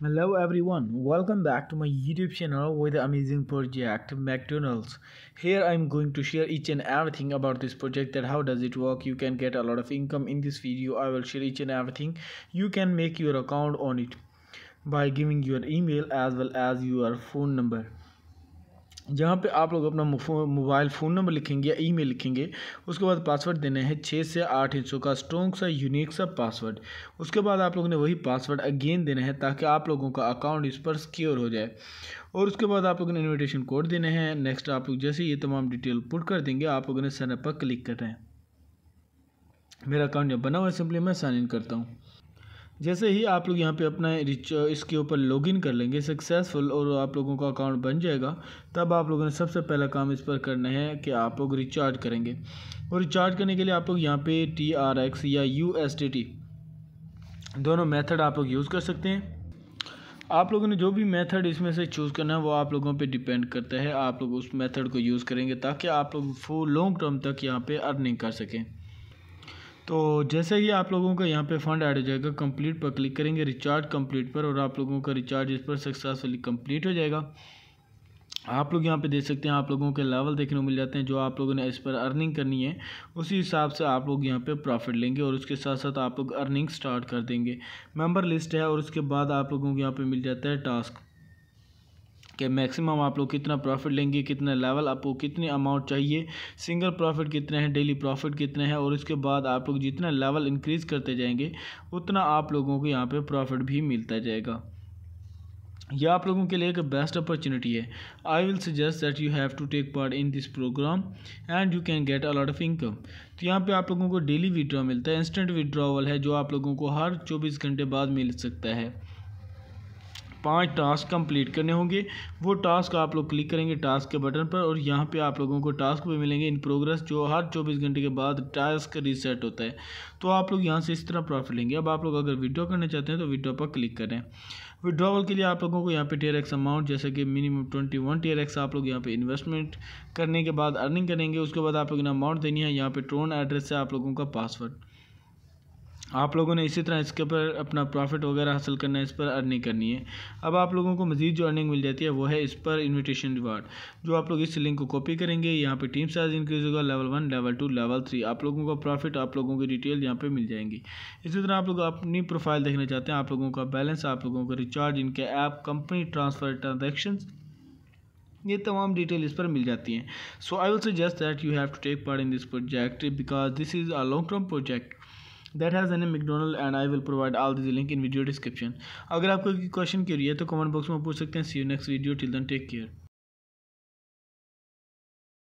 hello everyone welcome back to my youtube channel with amazing project mcdonald's here i'm going to share each and everything about this project that how does it work you can get a lot of income in this video i will share each and everything you can make your account on it by giving your email as well as your phone number जहाँ पे आप लोग अपना mobile phone number लिखेंगे या email लिखेंगे उसके बाद पासवर्ड देना है छः से आठ इंचों का स्ट्रॉन्ग सा यूनिक सा पासवर्ड उसके बाद आप लोगों ने वही पासवर्ड अगेन देना है ताकि आप लोगों का अकाउंट इस पर सिक्योर हो जाए और उसके बाद आप लोगों ने इन्विटेशन कोड देने हैं नेक्स्ट आप लोग जैसे ये तमाम डिटेल पुट कर देंगे आप लोगों ने सैनअप पर क्लिक रहे हैं मेरा अकाउंट जब बना हुआ है सिंपली मैं साइन इन करता हूँ जैसे ही आप लोग यहाँ पे अपना इसके ऊपर लॉगिन कर लेंगे सक्सेसफुल और आप लोगों का अकाउंट बन जाएगा तब आप लोगों ने सबसे पहला काम इस पर करना है कि आप लोग रिचार्ज करेंगे और रिचार्ज करने के लिए आप लोग यहाँ पे टी आर एक्स या यू एस टी टी दोनों मेथड आप लोग यूज़ कर सकते हैं आप लोगों ने जो भी मेथड इसमें से चूज़ करना है वो आप लोगों पे डिपेंड करता है आप लोग उस मेथड को यूज़ करेंगे ताकि आप लोग फुल लॉन्ग टर्म तक यहाँ पे अर्निंग कर सकें तो जैसे ही आप लोगों का यहाँ पे फंड ऐड हो जाएगा कंप्लीट पर क्लिक करेंगे रिचार्ज कंप्लीट पर और आप लोगों का रिचार्ज इस पर सक्सेसफुली कंप्लीट हो जाएगा आप लोग यहाँ पे देख सकते हैं आप लोगों के लेवल देखने को मिल जाते हैं जो आप लोगों ने इस पर अर्निंग करनी है उसी हिसाब से आप लोग यहाँ पे प्रॉफिट लेंगे और उसके साथ साथ आप लोग अर्निंग स्टार्ट कर देंगे मेंबर लिस्ट है और उसके बाद आप लोगों को यहाँ पे मिल जाता है टास्क कि मैक्सिमम आप लोग कितना प्रॉफिट लेंगे कितना लेवल आपको कितनी अमाउंट चाहिए सिंगल प्रॉफिट कितने हैं डेली प्रॉफिट कितने हैं और इसके बाद आप लोग जितना लेवल इंक्रीज़ करते जाएंगे उतना आप लोगों को यहाँ पर प्रॉफिट भी मिलता जाएगा यह आप लोगों के लिए एक बेस्ट अपॉर्चुनिटी है I will suggest that you have to take part in this programme and you can get a lot of income तो यहाँ पे आप लोगों को डेली विड्रॉ मिलता है इंस्टेंट विड्रॉवल है जो आप लोगों को हर 24 घंटे बाद मिल सकता है पांच टास्क कंप्लीट करने होंगे वो टास्क आप लोग क्लिक करेंगे टास्क के बटन पर और यहाँ पे आप लोगों को टास्क भी मिलेंगे इन प्रोग्रेस जो हर 24 घंटे के बाद टास्क रीसेट होता है तो आप लोग यहाँ से इस तरह प्रॉफिट लेंगे अब आप लोग अगर विड्रॉ करना चाहते हैं तो विड्रॉ पर क्लिक करें विड्रॉवल के लिए आप लोगों को यहाँ पे टेयर एक्स अमाउंट जैसे कि minimum twenty one T R X आप लोग यहाँ पे इन्वेस्टमेंट करने के बाद अर्निंग करेंगे उसके बाद आप लोग अमाउंट देनी है यहाँ पे ट्रोन एड्रेस है आप लोगों का पासवर्ड आप लोगों ने इसी तरह इसके ऊपर अपना प्रॉफिट वगैरह हासिल करना है इस पर अर्निंग करनी है अब आप लोगों को मजीद जो अर्निंग मिल जाती है वो है इस पर इन्विटेशन रिवार्ड जो आप लोग इस लिंक को कॉपी करेंगे यहाँ पे टीम साइज इंक्रीज होगा level one level two level three आप लोगों का प्रॉफिट आप लोगों की डिटेल यहाँ पर मिल जाएंगी इसी तरह आप लोग अपनी प्रोफाइल देखना चाहते हैं आप लोगों का बैलेंस आप लोगों का रिचार्ज इनके ऐप कंपनी ट्रांसफर ट्रांजेक्शन ये तमाम डिटेल इस पर मिल जाती हैं so I will suggest that you have to take part in this project because this is a long term project that has an McDonald and I will provide all this link in video description अगर आपको कोई question Curie है तो comment box में पूछ सकते हैं see you next video till then take care